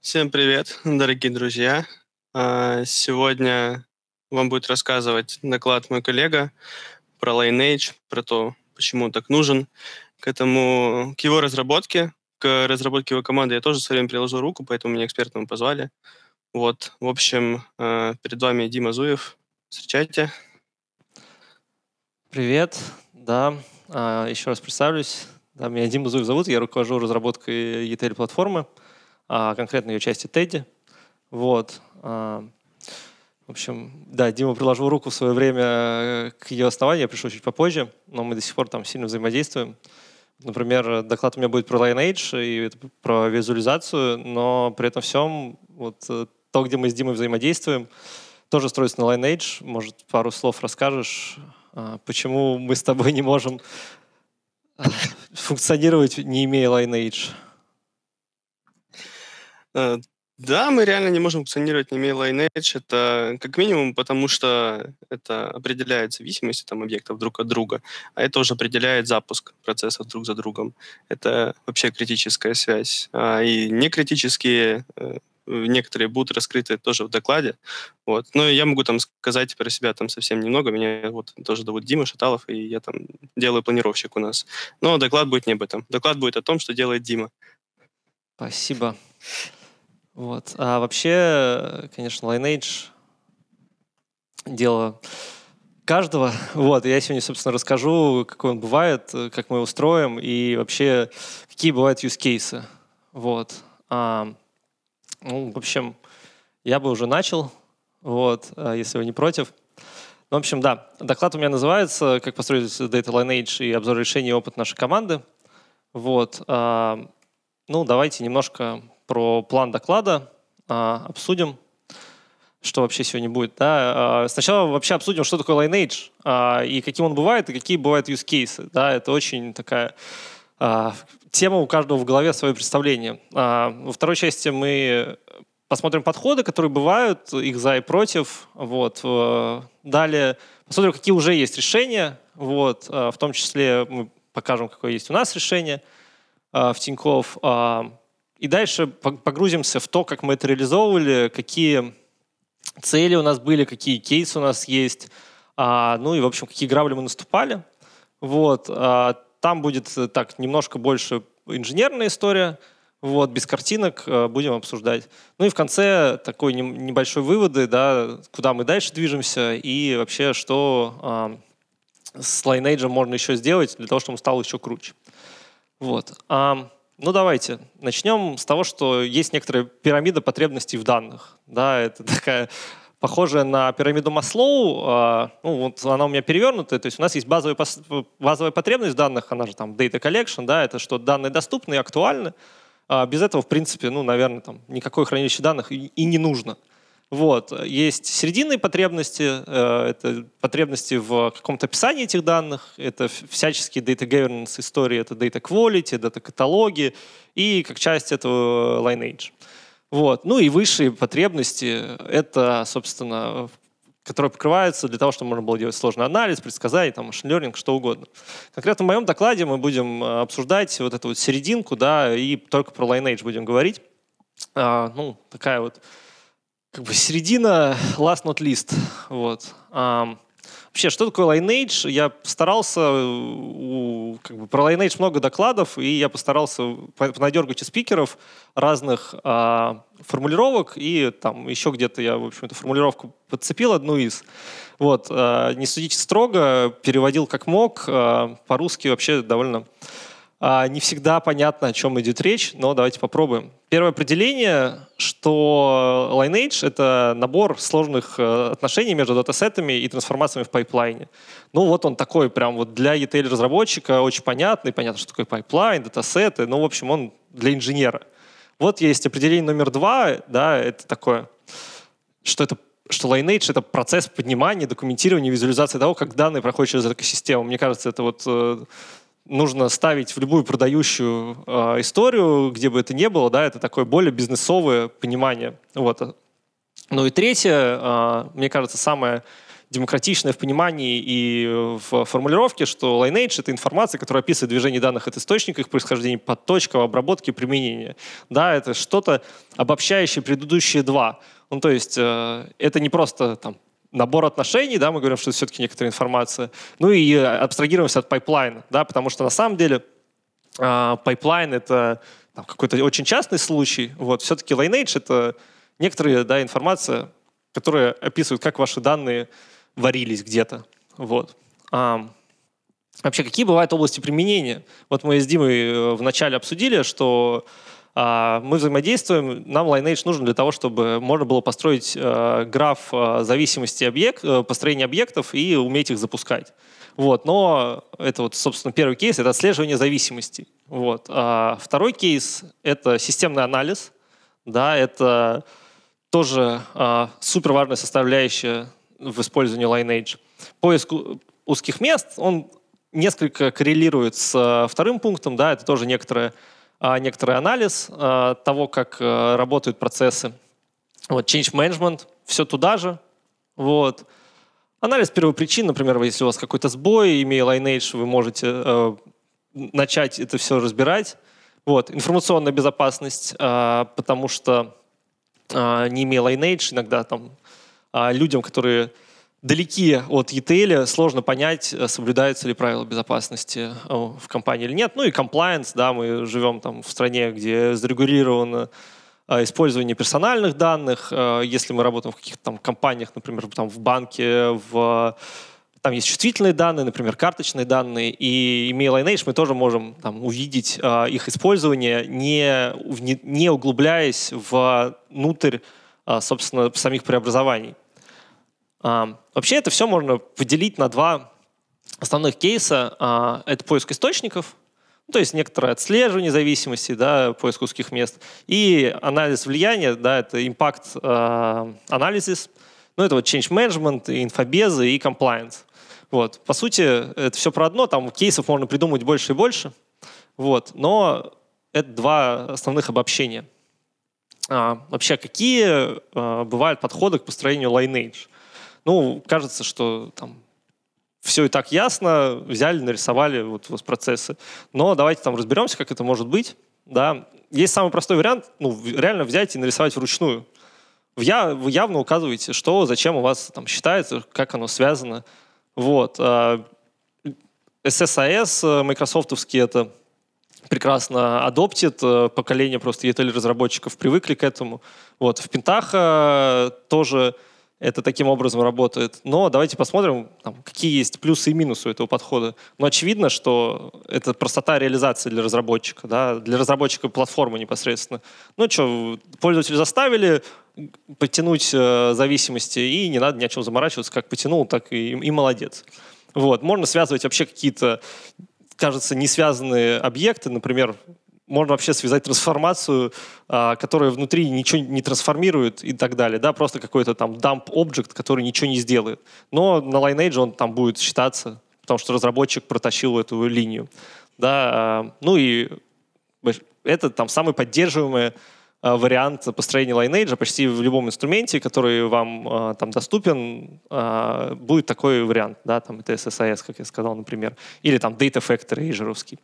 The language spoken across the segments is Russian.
Всем привет, дорогие друзья. А, сегодня вам будет рассказывать доклад мой коллега про Lineage, про то, почему он так нужен. К этому, к его разработке, к разработке его команды я тоже все время приложил руку, поэтому меня экспертом позвали. Вот, в общем, э, перед вами Дима Зуев. Встречайте. Привет, да, а, еще раз представлюсь. Да, меня Дима Зуев зовут, я руковожу разработкой ETL-платформы, а, конкретно ее части Тедди Вот. А, в общем, да, Дима приложил руку в свое время э, к ее основанию, я пришел чуть попозже, но мы до сих пор там сильно взаимодействуем. Например, доклад у меня будет про Lineage, и это про визуализацию, но при этом всем вот э, то, где мы с Димой взаимодействуем, тоже строится на Lineage. Может, пару слов расскажешь, а, почему мы с тобой не можем функционировать, не имея Lineage? Э, да, мы реально не можем функционировать, не имея Lineage. Это как минимум потому, что это определяет зависимость там, объектов друг от друга, а это уже определяет запуск процессов друг за другом. Это вообще критическая связь. А, и некритические э, некоторые будут раскрыты тоже в докладе. Вот. Но я могу там сказать про себя там совсем немного. Меня вот тоже зовут Дима Шаталов, и я там делаю планировщик у нас. Но доклад будет не об этом. Доклад будет о том, что делает Дима. Спасибо. Вот. А вообще, конечно, Lineage — дело каждого. Вот, я сегодня, собственно, расскажу, какой он бывает, как мы его строим и вообще, какие бывают use кейсы. Вот. А, ну, в общем, я бы уже начал, вот, а, если вы не против. Ну, в общем, да, доклад у меня называется «Как построить Data Lineage и обзор решений и опыт нашей команды». Вот. А, ну, давайте немножко про план доклада, а, обсудим, что вообще сегодня будет. Да? А, сначала вообще обсудим, что такое Lineage, а, и каким он бывает, и какие бывают use cases. Да? Это очень такая тема, у каждого в голове свое представление. Во второй части мы посмотрим подходы, которые бывают, их за и против. Вот. Далее посмотрим, какие уже есть решения. Вот. В том числе мы покажем, какое есть у нас решение в Тинькофф. И дальше погрузимся в то, как мы это реализовывали, какие цели у нас были, какие кейсы у нас есть, а, ну и, в общем, какие грабли мы наступали. Вот. А, там будет э, так немножко больше инженерная история, вот, без картинок а, будем обсуждать. Ну и в конце такой не, небольшой выводы, да, куда мы дальше движемся и вообще, что а, с Lineage можно еще сделать для того, чтобы он стал еще круче. Вот. А, ну давайте начнем с того, что есть некоторая пирамида потребностей в данных. Да, это такая похожая на пирамиду Маслоу. А, ну, вот она у меня перевернутая. То есть у нас есть базовая, базовая потребность в данных, она же там data collection, да, это что данные доступны и актуальны. А без этого, в принципе, ну, наверное, там никакое хранилище данных и не нужно. Вот. Есть серединные потребности, э, это потребности в каком-то описании этих данных, это всяческие data governance истории, это data quality, data каталоги и как часть этого lineage. Вот. Ну и высшие потребности — это, собственно, которые покрываются для того, чтобы можно было делать сложный анализ, предсказание, там, машин learning, что угодно. Конкретно в моем докладе мы будем э, обсуждать вот эту вот серединку, да, и только про Lineage будем говорить. А, ну, такая вот как бы середина, last not least. Вот. Um, вообще, что такое Lineage? Я старался э, у, как бы, про Lineage много докладов, и я постарался понадергать у спикеров разных а, формулировок, и там еще где-то я, в общем, эту формулировку подцепил, одну из. Вот, а, не судите строго, переводил как мог, а, по-русски вообще довольно а, не всегда понятно, о чем идет речь, но давайте попробуем. Первое определение, что Lineage — это набор сложных э, отношений между датасетами и трансформациями в пайплайне. Ну вот он такой прям вот для ETL-разработчика очень понятный, понятно, что такое пайплайн, датасеты, ну в общем он для инженера. Вот есть определение номер два, да, это такое, что это что Lineage — это процесс поднимания, документирования, визуализации того, как данные проходят через экосистему. Мне кажется, это вот э, нужно ставить в любую продающую э, историю, где бы это ни было, да, это такое более бизнесовое понимание. Вот. Ну и третье, э, мне кажется, самое демократичное в понимании и в формулировке, что Lineage — это информация, которая описывает движение данных от источника, их происхождение под точкам обработки и применения. Да, это что-то обобщающее предыдущие два. Ну, то есть э, это не просто там набор отношений, да, мы говорим, что это все-таки некоторая информация. Ну и абстрагируемся от пайплайна, да, потому что на самом деле э, пайплайн — это там, какой-то очень частный случай. Вот, все-таки Lineage — это некоторая да, информация, которая описывает, как ваши данные варились где-то. Вот. А, вообще, какие бывают области применения? Вот мы с Димой э, вначале обсудили, что а, мы взаимодействуем, нам Lineage нужен для того, чтобы можно было построить э, граф э, зависимости объект, э, построения объектов и уметь их запускать. Вот, но это вот, собственно, первый кейс — это отслеживание зависимости. Вот. А второй кейс — это системный анализ. Да, это тоже а, супер важная составляющая в использовании Lineage. Поиск узких мест, он несколько коррелирует с вторым пунктом, да, это тоже некоторая а, некоторый анализ а, того, как э, работают процессы. Вот, change management, все туда же. Вот. Анализ первопричин, например, если у вас какой-то сбой, имея Lineage, вы можете э, начать это все разбирать. Вот. Информационная безопасность, э, потому что э, не имея Lineage, иногда там э, людям, которые далеки от ETL, сложно понять, э, соблюдаются ли правила безопасности э, в компании или нет. Ну и compliance, да, мы живем там в стране, где зарегулировано э, использование персональных данных. Если мы работаем в каких-то там компаниях, например, там в банке, в там есть чувствительные данные, например, карточные данные, и email lineage мы тоже можем там, увидеть их использование, не, не, не углубляясь внутрь, собственно, самих преобразований. Вообще это все можно поделить на два основных кейса. А, это поиск источников, ну, то есть некоторое отслеживание зависимости, да, поиск узких мест, и анализ влияния, да, это импакт а, анализис, ну это вот change management, инфобезы и compliance. Вот. По сути, это все про одно, там кейсов можно придумать больше и больше, вот. но это два основных обобщения. А, вообще, какие а, бывают подходы к построению lineage? ну, кажется, что там все и так ясно, взяли, нарисовали вот, вот процессы. Но давайте там разберемся, как это может быть. Да. Есть самый простой вариант, ну, реально взять и нарисовать вручную. Вы явно указываете, что, зачем у вас там считается, как оно связано. Вот. SSIS, а, Microsoftовский а э, это прекрасно адоптит, э, поколение просто ETL разработчиков привыкли к этому. Вот. В Пентах тоже это таким образом работает. Но давайте посмотрим, там, какие есть плюсы и минусы у этого подхода. Но очевидно, что это простота реализации для разработчика, да, для разработчика платформы непосредственно. Ну что, пользователя заставили потянуть э, зависимости, и не надо ни о чем заморачиваться, как потянул, так и, и молодец. Вот. Можно связывать вообще какие-то кажется, не связанные объекты, например, можно вообще связать трансформацию, а, которая внутри ничего не трансформирует и так далее, да, просто какой-то там dump object, который ничего не сделает. Но на Lineage он там будет считаться, потому что разработчик протащил эту линию, да, а, ну и это там самый поддерживаемый а, вариант построения Lineage почти в любом инструменте, который вам там доступен, будет такой вариант, да, там это SSIS, как я сказал, например, или там Data Factor, русский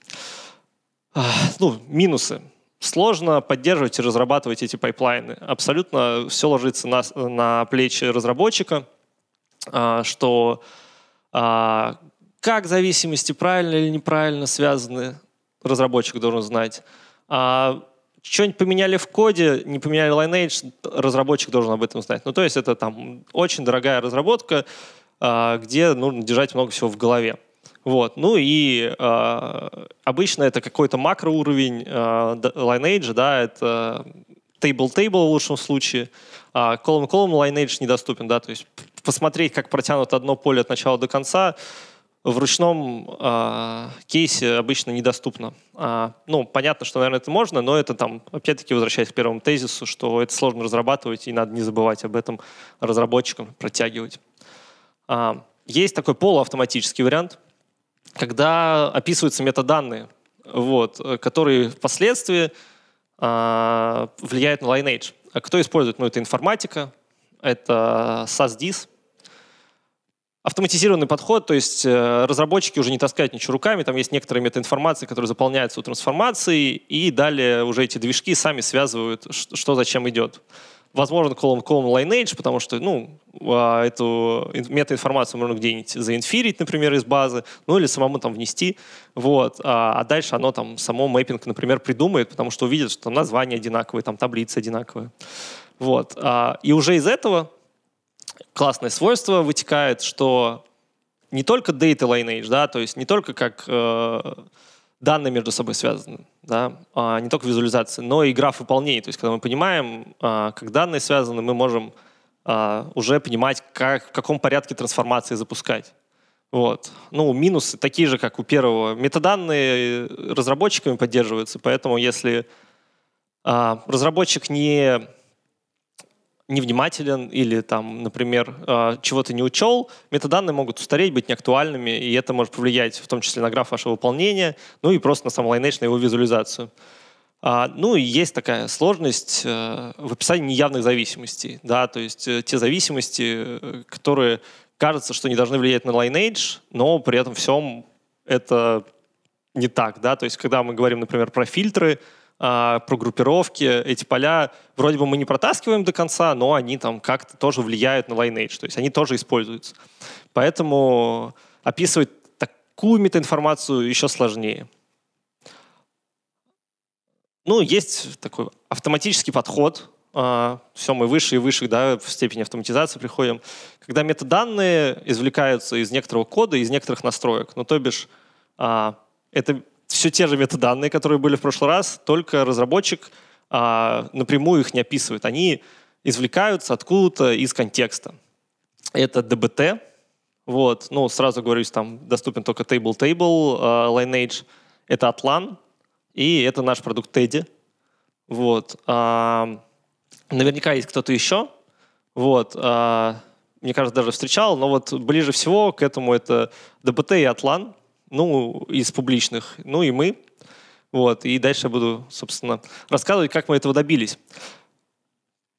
ну, минусы. Сложно поддерживать и разрабатывать эти пайплайны. Абсолютно все ложится на, на плечи разработчика, а, что а, как зависимости правильно или неправильно связаны, разработчик должен знать. А, что-нибудь поменяли в коде, не поменяли lineage, разработчик должен об этом знать. Ну, то есть это там очень дорогая разработка, где нужно держать много всего в голове. Вот. Ну и э, обычно это какой-то макроуровень э, Lineage, да, это table-table в лучшем случае, а column-column Lineage недоступен, да, то есть посмотреть, как протянут одно поле от начала до конца, в ручном э, кейсе обычно недоступно. А, ну, понятно, что, наверное, это можно, но это там, опять-таки, возвращаясь к первому тезису, что это сложно разрабатывать, и надо не забывать об этом разработчикам, протягивать. А, есть такой полуавтоматический вариант, когда описываются метаданные, вот, э, которые впоследствии э, влияют на Lineage. А кто использует? Ну, это информатика, это SASDIS, автоматизированный подход, то есть э, разработчики уже не таскают ничего руками, там есть некоторые метаинформации, которые заполняются у трансформации, и далее уже эти движки сами связывают, что зачем идет. Возможно, колом-колом lineage, потому что, ну, а, эту метаинформацию можно где-нибудь заинферить, например, из базы, ну или самому там внести, вот. А, а дальше оно там само мэппинг, например, придумает, потому что увидит, что там названия одинаковые, там таблицы одинаковые. Вот. А, и уже из этого классное свойство вытекает, что не только data lineage, да, то есть не только как э, данные между собой связаны, да, а, не только визуализации, но и граф выполнений. То есть, когда мы понимаем, а, как данные связаны, мы можем а, уже понимать, как, в каком порядке трансформации запускать. Вот. Ну, минусы такие же, как у первого. Метаданные разработчиками поддерживаются, поэтому если а, разработчик не невнимателен или, там, например, а, чего-то не учел, метаданные могут устареть, быть неактуальными, и это может повлиять в том числе на граф вашего выполнения, ну и просто на сам Lineage, на его визуализацию. А, ну и есть такая сложность э, в описании неявных зависимостей, да, то есть э, те зависимости, э, которые кажется, что не должны влиять на Lineage, но при этом всем это не так, да, то есть когда мы говорим, например, про фильтры, а, про группировки. Эти поля вроде бы мы не протаскиваем до конца, но они там как-то тоже влияют на Lineage, то есть они тоже используются. Поэтому описывать такую метаинформацию еще сложнее. Ну, есть такой автоматический подход. А, Все, мы выше и выше да, в степени автоматизации приходим. Когда метаданные извлекаются из некоторого кода, из некоторых настроек. Ну, то бишь, а, это все те же метаданные, которые были в прошлый раз, только разработчик а, напрямую их не описывает. Они извлекаются откуда-то из контекста. Это DBT, вот, ну, сразу говорю, там доступен только Table-Table, uh, а, Lineage, это Atlan, и это наш продукт Teddy. Вот. Uh, наверняка есть кто-то еще. Вот. Uh, мне кажется, даже встречал, но вот ближе всего к этому это DBT и Atlan ну, из публичных, ну и мы. Вот, и дальше я буду, собственно, рассказывать, как мы этого добились.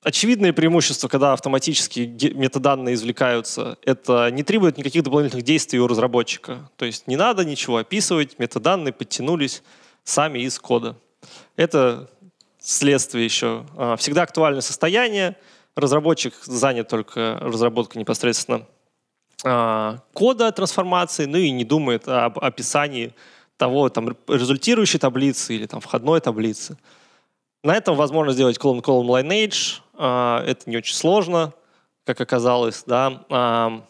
Очевидное преимущество, когда автоматически метаданные извлекаются, это не требует никаких дополнительных действий у разработчика. То есть не надо ничего описывать, метаданные подтянулись сами из кода. Это следствие еще. А, всегда актуальное состояние. Разработчик занят только разработкой непосредственно а, кода трансформации, ну и не думает об описании того, там, результирующей таблицы или там, входной таблицы. На этом возможно сделать column column lineage. А, это не очень сложно, как оказалось. Да. А,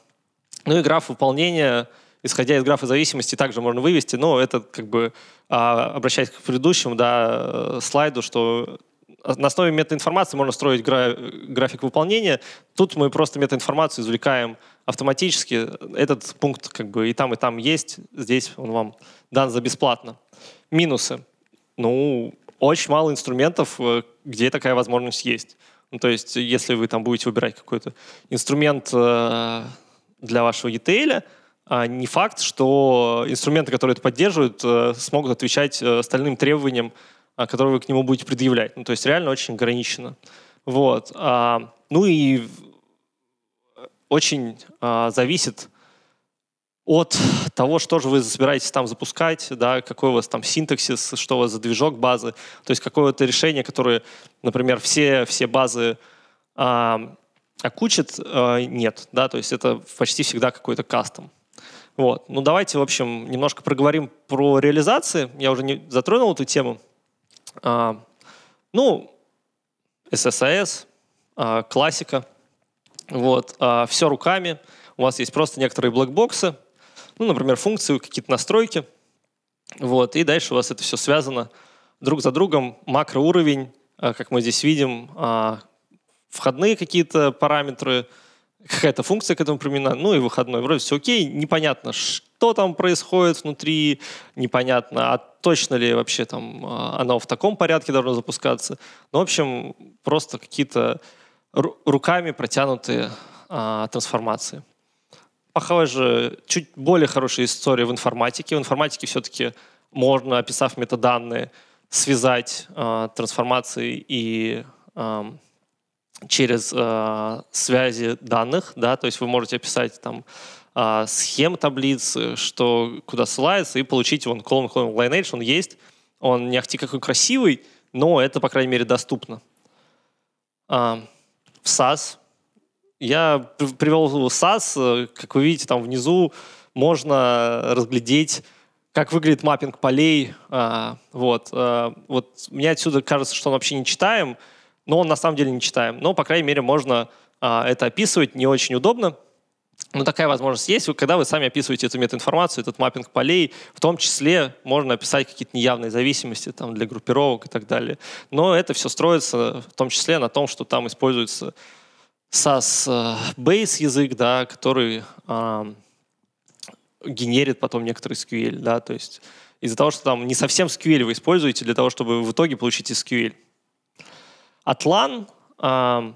ну и граф выполнения, исходя из графа зависимости, также можно вывести, но это как бы обращаясь к предыдущему да, э, слайду, что на основе метаинформации можно строить гра- график выполнения. Тут мы просто метаинформацию извлекаем автоматически. Этот пункт как бы и там, и там есть. Здесь он вам дан за бесплатно. Минусы. Ну, очень мало инструментов, э, где такая возможность есть. Ну, то есть, если вы там будете выбирать какой-то инструмент э, для вашего ETL, а не факт, что инструменты, которые это поддерживают, э, смогут отвечать остальным требованиям а, которые вы к нему будете предъявлять. Ну, то есть реально очень ограничено. Вот. А, ну и очень а, зависит от того, что же вы собираетесь там запускать, да, какой у вас там синтаксис, что у вас за движок базы, то есть какое-то решение, которое, например, все, все базы а, окучит, а, нет, да, то есть это почти всегда какой-то кастом. Вот. Ну, давайте, в общем, немножко проговорим про реализации. Я уже не затронул эту тему, а, ну, ССАС, а, классика. Вот, а, все руками. У вас есть просто некоторые блокбоксы, ну, например, функции, какие-то настройки. Вот, и дальше у вас это все связано друг за другом. Макроуровень, как мы здесь видим, входные какие-то параметры, какая-то функция к этому применена, ну и выходной. Вроде все окей, непонятно, что там происходит внутри, непонятно, а точно ли вообще там а, оно в таком порядке должно запускаться. Ну, в общем, просто какие-то руками протянутые а, трансформации. Похоже, чуть более хорошая история в информатике. В информатике все-таки можно, описав метаданные, связать а, трансформации и а, через а, связи данных, да, то есть вы можете описать там а, схем таблиц, что куда ссылается, и получить вон колон колон lineage, он есть, он не ахти какой красивый, но это, по крайней мере, доступно. А, в SAS я привел SAS, э, как вы видите, там внизу можно разглядеть как выглядит маппинг полей. А, вот, а, вот мне отсюда кажется, что он вообще не читаем, но он на самом деле не читаем. Но, по крайней мере, можно а, это описывать, не очень удобно ну такая возможность есть, когда вы сами описываете эту метаинформацию, этот маппинг полей. В том числе можно описать какие-то неявные зависимости там, для группировок и так далее. Но это все строится в том числе на том, что там используется SAS э, Base язык, да, который э, генерит потом некоторый SQL. Да, то есть из-за того, что там не совсем SQL вы используете для того, чтобы в итоге получить SQL. Атлан э,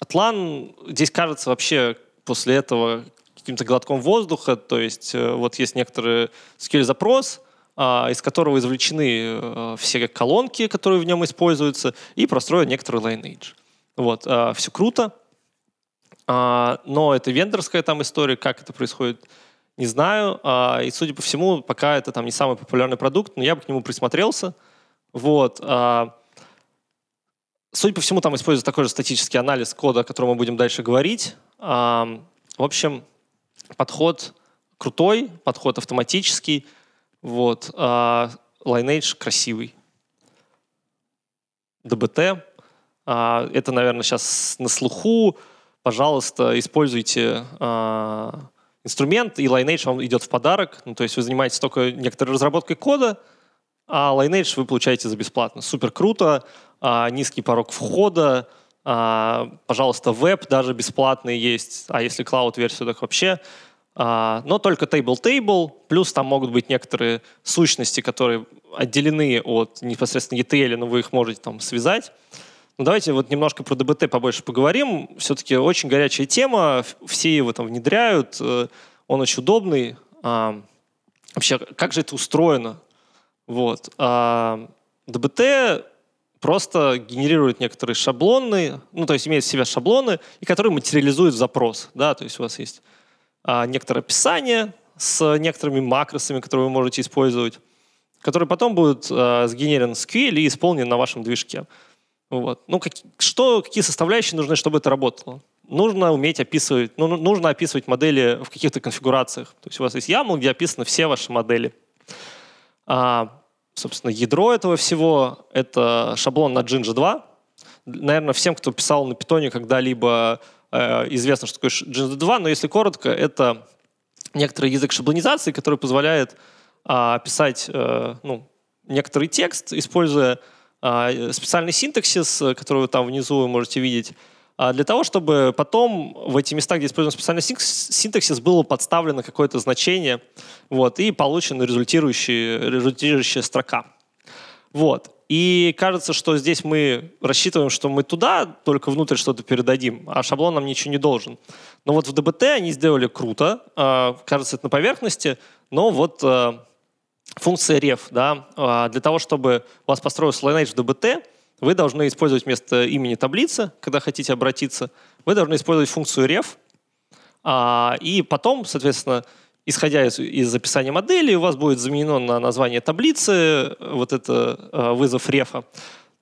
Атлан здесь кажется вообще после этого каким-то глотком воздуха, то есть э, вот есть некоторый SQL-запрос, а, из которого извлечены э, все колонки, которые в нем используются, и простроен некоторый lineage. Вот, а, все круто, а, но это вендорская там история, как это происходит, не знаю. И, судя по всему, пока это там не самый популярный продукт, но я бы к нему присмотрелся. Вот. Судя по всему, там используется такой же статический анализ кода, о котором мы будем дальше говорить. В общем, подход крутой, подход автоматический, вот, а, Lineage красивый. DBT а, Это, наверное, сейчас на слуху. Пожалуйста, используйте а, инструмент, и Lineage вам идет в подарок. Ну, то есть вы занимаетесь только некоторой разработкой кода, а Lineage вы получаете за бесплатно. Супер круто. А, низкий порог входа, а, пожалуйста, веб даже бесплатный есть, а если клауд-версию, так вообще. А, но только table-table, плюс там могут быть некоторые сущности, которые отделены от непосредственно ETL, но вы их можете там связать. Ну, давайте вот немножко про DBT побольше поговорим. Все-таки очень горячая тема, все его там внедряют, э, он очень удобный. Вообще, как же это устроено? Вот. DBT просто генерирует некоторые шаблоны, ну, то есть имеет в себе шаблоны, и которые материализуют запрос, да, то есть у вас есть а, некоторое описание с некоторыми макросами, которые вы можете использовать, которые потом будут а, сгенерен в SQL и исполнены на вашем движке. Вот. Ну, как, что, какие составляющие нужны, чтобы это работало? Нужно уметь описывать, ну, ну нужно описывать модели в каких-то конфигурациях. То есть у вас есть YAML, где описаны все ваши модели. А, Собственно, ядро этого всего — это шаблон на Jinja 2. Наверное, всем, кто писал на питоне когда-либо, э, известно, что такое Jinja 2, но если коротко, это некоторый язык шаблонизации, который позволяет э, писать э, ну, некоторый текст, используя а, специальный синтаксис, э, который вы там внизу вы можете видеть, а для того, чтобы потом в эти места, где используем специальный синтаксис, было подставлено какое-то значение, вот, и получена результирующая, результирующая строка. Вот. И кажется, что здесь мы рассчитываем, что мы туда только внутрь что-то передадим, а шаблон нам ничего не должен. Но вот в ДБТ они сделали круто, а, кажется, это на поверхности, но вот э, функция ref, да, а, для того, чтобы у вас построился lineage в ДБТ, вы должны использовать вместо имени таблицы, когда хотите обратиться. Вы должны использовать функцию ref. А, и потом, соответственно, исходя из, из описания модели, у вас будет заменено на название таблицы э, вот это э, вызов рефа.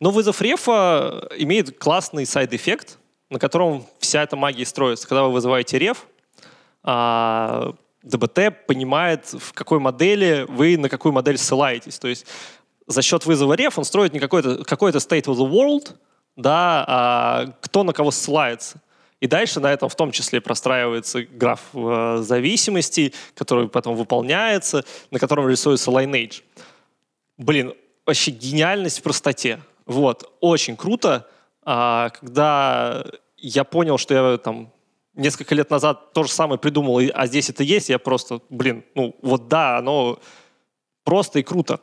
Но вызов рефа имеет классный сайд-эффект, на котором вся эта магия строится. Когда вы вызываете реф, э, а, ДБТ понимает, в какой модели вы на какую модель ссылаетесь. То есть за счет вызова ref он строит не какой-то какой state of the world, да, а кто на кого ссылается. И дальше на этом в том числе простраивается граф э, зависимостей, который потом выполняется, на котором рисуется lineage. Блин, вообще гениальность в простоте. Вот, очень круто. А, когда я понял, что я там несколько лет назад то же самое придумал, а здесь это есть, я просто, блин, ну вот да, оно просто и круто.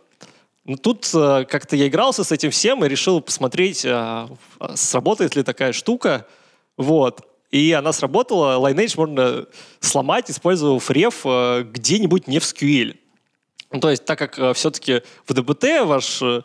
Но ну, тут э, как-то я игрался с этим всем и решил посмотреть, э, а сработает ли такая штука. Вот. И она сработала. Lineage можно сломать, использовав реф э, где-нибудь не в SQL. Ну, то есть, так как э, все-таки в ДБТ ваш, э,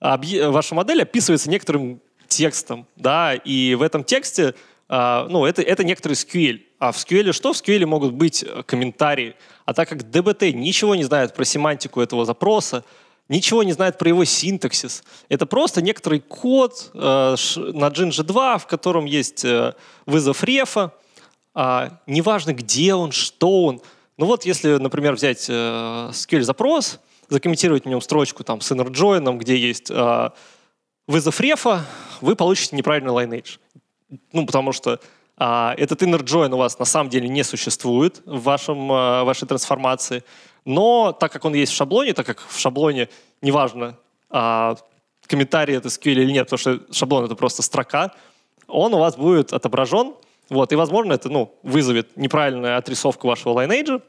ваша модель описывается некоторым текстом, да, и в этом тексте Uh, ну, это, это некоторый SQL. А в SQL что? В SQL могут быть э, комментарии. А так как DBT ничего не знает про семантику этого запроса, ничего не знает про его синтаксис. Это просто некоторый код э, на Jinja2, в котором есть э, вызов рефа. А, неважно, где он, что он. Ну вот, если, например, взять э, SQL-запрос, закомментировать в нем строчку там, с inner где есть э, вызов рефа, вы получите неправильный lineage. Ну, потому что а этот inner join у вас на самом деле не существует в вашем, а, вашей трансформации. Но так как он есть в шаблоне, так как в шаблоне, неважно, а, комментарий это SQL или нет, потому что шаблон это просто строка, он у вас будет отображен. Вот, и, возможно, это ну, вызовет неправильную отрисовку вашего lineage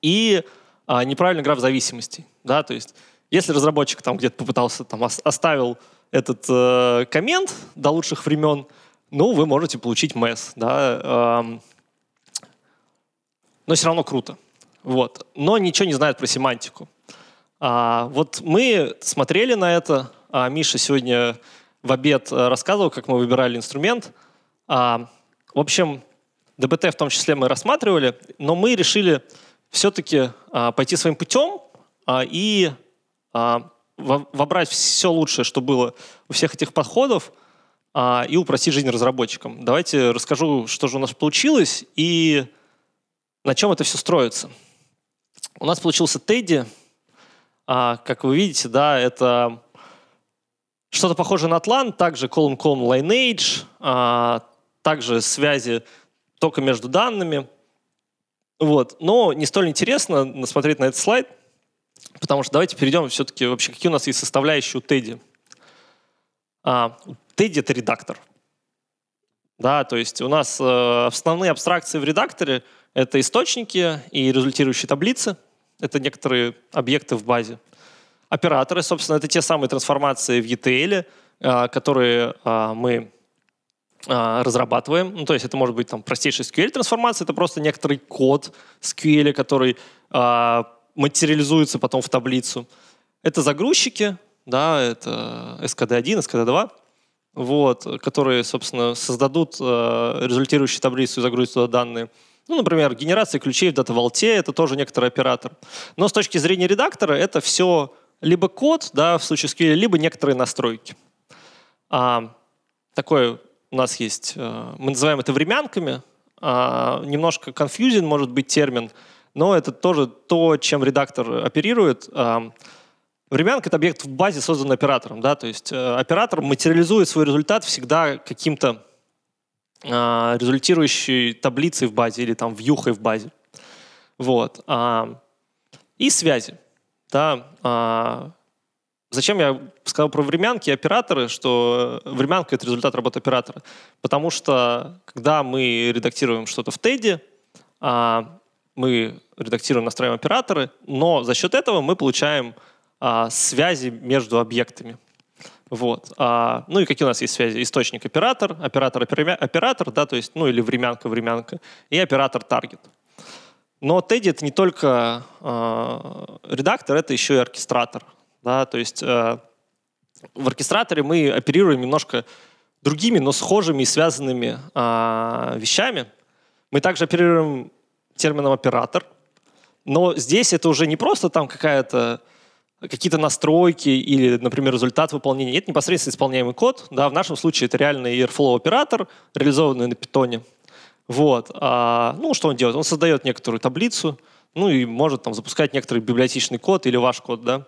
и а, неправильный граф зависимости. Да? То есть, если разработчик там где-то попытался, там, оставил этот э, коммент до лучших времен — ну, вы можете получить MES, да, эм, но все равно круто. Вот. Но ничего не знают про семантику. А, вот мы смотрели на это. А Миша сегодня в обед э, рассказывал, как мы выбирали инструмент. А, в общем, ДБТ в том числе мы рассматривали, но мы решили все-таки пойти своим путем и а, вобрать все лучшее, что было у всех этих подходов, а, и упростить жизнь разработчикам. Давайте расскажу, что же у нас получилось и на чем это все строится. У нас получился Тедди. А, как вы видите, да, это что-то похожее на Атлант, также column-column lineage, а, также связи только между данными. Вот. Но не столь интересно смотреть на этот слайд, потому что давайте перейдем все-таки вообще, какие у нас есть составляющие у Теди. А, у Teddy — это редактор. Да, то есть у нас э, основные абстракции в редакторе — это источники и результирующие таблицы. Это некоторые объекты в базе. Операторы, собственно, это те самые трансформации в ETL, э, которые э, мы э, разрабатываем. Ну, то есть это может быть там простейшая SQL-трансформация, это просто некоторый код SQL, который э, материализуется потом в таблицу. Это загрузчики, да, это SKD1, SKD2 вот, которые, собственно, создадут э, результирующую таблицу и загрузят туда данные. Ну, например, генерация ключей в DataVault — это тоже некоторый оператор. Но с точки зрения редактора это все либо код, да, в случае SQL, либо некоторые настройки. А, такое у нас есть, э, мы называем это времянками. А, немножко confusing может быть термин, но это тоже то, чем редактор оперирует. А, Времянка — это объект в базе, созданный оператором. Да? То есть э, оператор материализует свой результат всегда каким-то э, результирующей таблицей в базе или там вьюхой в базе. Вот. А, и связи. Да? А, зачем я сказал про времянки и операторы, что времянка — это результат работы оператора? Потому что когда мы редактируем что-то в TED, а, мы редактируем, настраиваем операторы, но за счет этого мы получаем а, связи между объектами. Вот. А, ну и какие у нас есть связи? Источник оператор, оператор оператор, да, то есть, ну или времянка времянка, и оператор таргет. Но Teddy это не только э, редактор, это еще и оркестратор. Да? То есть э, в оркестраторе мы оперируем немножко другими, но схожими и связанными э, вещами. Мы также оперируем термином оператор, но здесь это уже не просто там какая-то какие-то настройки или, например, результат выполнения. Это непосредственно исполняемый код. Да, в нашем случае это реальный Airflow оператор, реализованный на питоне. Вот. А, ну, что он делает? Он создает некоторую таблицу, ну и может там запускать некоторый библиотечный код или ваш код, да.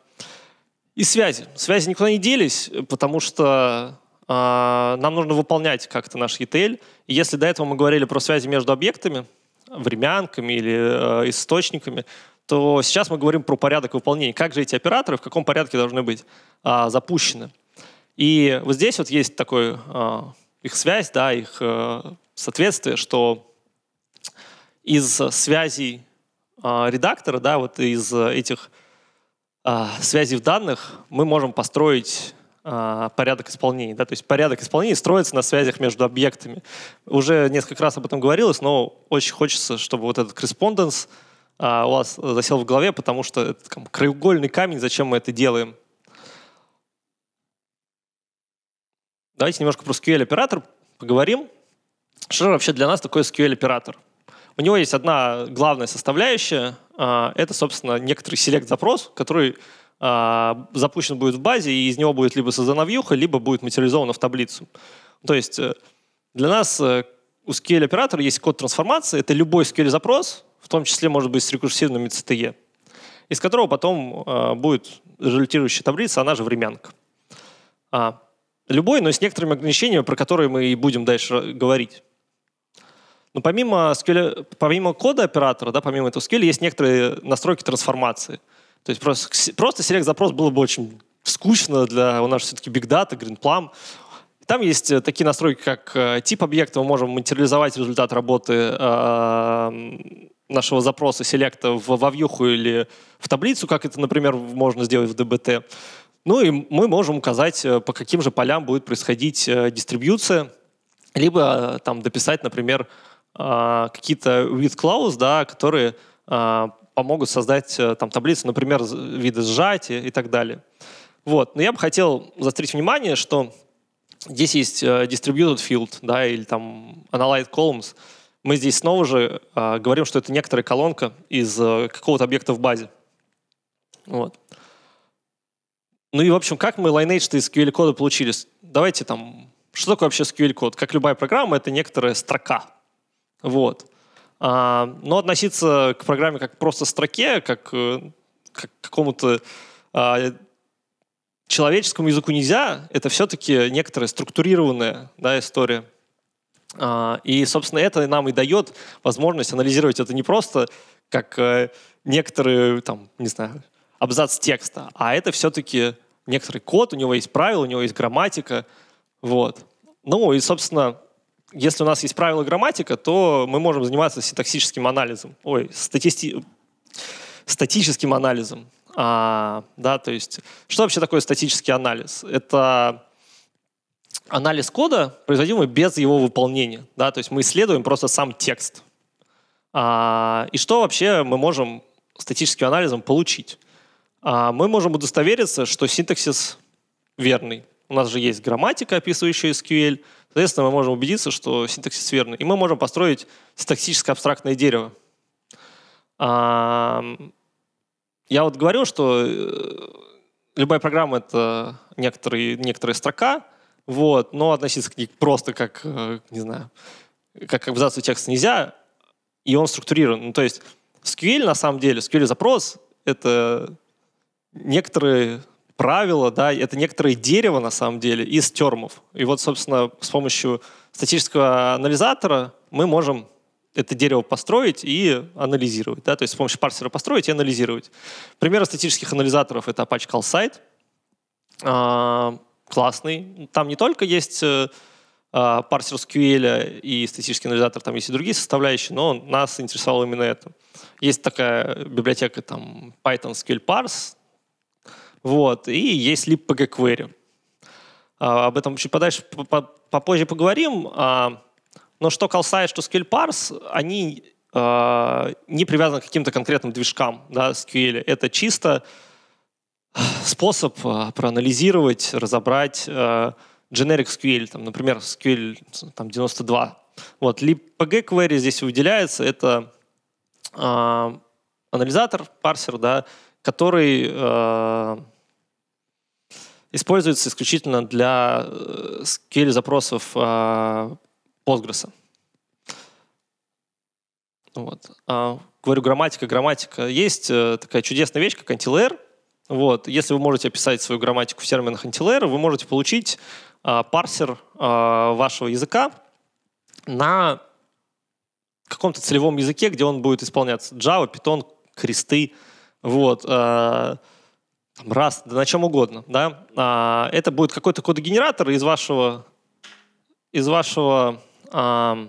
И связи. Связи никуда не делись, потому что а, нам нужно выполнять как-то наш ETL. И если до этого мы говорили про связи между объектами, времянками или э, источниками, то сейчас мы говорим про порядок выполнения. Как же эти операторы, в каком порядке должны быть а, запущены? И вот здесь вот есть такой а, их связь, да, их а, соответствие, что из связей а, редактора, да, вот из этих а, связей в данных мы можем построить а, порядок исполнения. Да? То есть порядок исполнения строится на связях между объектами. Уже несколько раз об этом говорилось, но очень хочется, чтобы вот этот корреспонденс а, у вас засел в голове, потому что это там, краеугольный камень, зачем мы это делаем. Давайте немножко про SQL-оператор поговорим. Что же вообще для нас такой SQL-оператор? У него есть одна главная составляющая. А, это, собственно, некоторый селект-запрос, который а, запущен будет в базе, и из него будет либо создана вьюха, либо будет материализована в таблицу. То есть э, для нас э, у SQL-оператора есть код трансформации. Это любой SQL-запрос, в том числе, может быть, с рекурсивными CTE, из которого потом э, будет результирующая таблица, она же времянка. А, любой, но с некоторыми ограничениями, про которые мы и будем дальше говорить. Но помимо, SQL, помимо кода оператора, да, помимо этого SQL, есть некоторые настройки трансформации. То есть просто, просто select-запрос было бы очень скучно для... У нас все-таки Big Data, Greenplum. Там есть э, такие настройки, как э, тип объекта, мы можем материализовать результат работы э, нашего запроса селекта в, во вьюху или в таблицу, как это, например, можно сделать в DBT. Ну и мы можем указать, э, по каким же полям будет происходить э, дистрибьюция, либо э, там дописать, например, какие-то with clause, да, которые помогут создать там таблицу, например, виды сжатия и так далее. Вот. Но я бы хотел заострить внимание, что здесь есть distributed field, да, или там analyzed columns — мы здесь снова же э, говорим, что это некоторая колонка из э, какого-то объекта в базе. Вот. Ну и, в общем, как мы Lineage из QL-кода получили? Давайте там... Что такое вообще SQL-код? Как любая программа, это некоторая строка. Вот. А, но относиться к программе как просто строке, как, э, как к какому-то а, человеческому языку нельзя. Это все-таки некоторая структурированная да, история. А, и, собственно, это нам и дает возможность анализировать это не просто как э, некоторые, там, не знаю, абзац текста, а это все-таки некоторый код, у него есть правила, у него есть грамматика. Вот. Ну и, собственно, если у нас есть правила грамматика, то мы можем заниматься синтаксическим анализом, ой, статисти... статическим анализом. А, да, то есть, что вообще такое статический анализ? Это анализ кода производимый без его выполнения. Да? То есть мы исследуем просто сам текст. А, и что вообще мы можем статическим анализом получить? А, мы можем удостовериться, что синтаксис верный. У нас же есть грамматика, описывающая SQL. Соответственно, мы можем убедиться, что синтаксис верный. И мы можем построить синтаксическое абстрактное дерево. А, я вот говорил, что э, любая программа — это некоторые, некоторая строка, вот, но относиться к ней просто как, э, не знаю, как к абзацу текста нельзя, и он структурирован. Ну, то есть SQL, на самом деле, SQL-запрос — это некоторые правила, да, это некоторое дерево, на самом деле, из термов. И вот, собственно, с помощью статического анализатора мы можем это дерево построить и анализировать. Да? То есть с помощью парсера построить и анализировать. Примеры статических анализаторов — это Apache Call Site, а, классный. Там не только есть э, а, парсер SQL и статический анализатор, там есть и другие составляющие, но нас интересовало именно это. Есть такая библиотека там Python SQL Parse, вот, и есть lib PGQuery. А, об этом чуть подальше, попозже поговорим. А, но что колсайт, что SQL Parse, они а, не привязаны к каким-то конкретным движкам да, SQL. Это чисто способ э, проанализировать, разобрать э, generic SQL, там, например, SQL там, 92. Вот, LibPG query здесь выделяется, это э, анализатор, парсер, да, который э, используется исключительно для э, SQL запросов э, Postgres. Вот. Э, говорю, грамматика, грамматика. Есть э, такая чудесная вещь, как антилэр, вот. Если вы можете описать свою грамматику в терминах антилейера, вы можете получить э, парсер э, вашего языка на каком-то целевом языке, где он будет исполняться. Java, Python, кресты, вот, э, а, раз, да на чем угодно. Да? Э, это будет какой-то кодогенератор из вашего, из вашего э,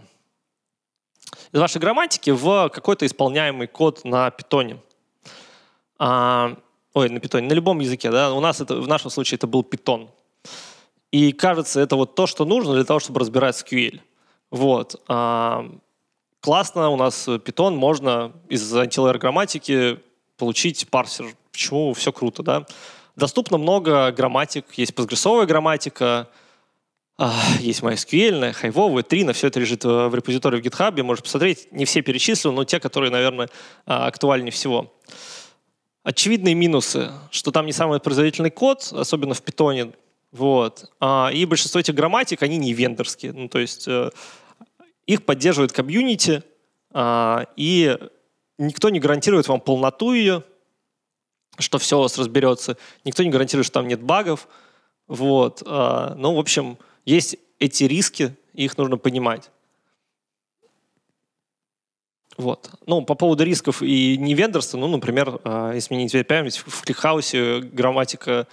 из вашей грамматики в какой-то исполняемый код на питоне. Ой, на питоне, на любом языке, да. У нас это, в нашем случае это был питон. И кажется, это вот то, что нужно для того, чтобы разбирать SQL. Вот. А, классно, у нас питон, можно из антилэр грамматики получить парсер. Почему все круто, да? Доступно много грамматик. Есть постгрессовая грамматика, а, есть MySQL, хайвовые, три, на все это лежит в репозитории в GitHub. Можешь посмотреть, не все перечислил, но те, которые, наверное, а, актуальнее всего очевидные минусы, что там не самый производительный код, особенно в питоне. Вот. А, и большинство этих грамматик, они не вендорские. Ну, то есть э, их поддерживает комьюнити, а, и никто не гарантирует вам полноту ее, что все у вас разберется. Никто не гарантирует, что там нет багов. Вот. А, ну, в общем, есть эти риски, их нужно понимать. Вот. Ну, по поводу рисков и невендорства, ну, например, э, если мне не в кликхаусе грамматика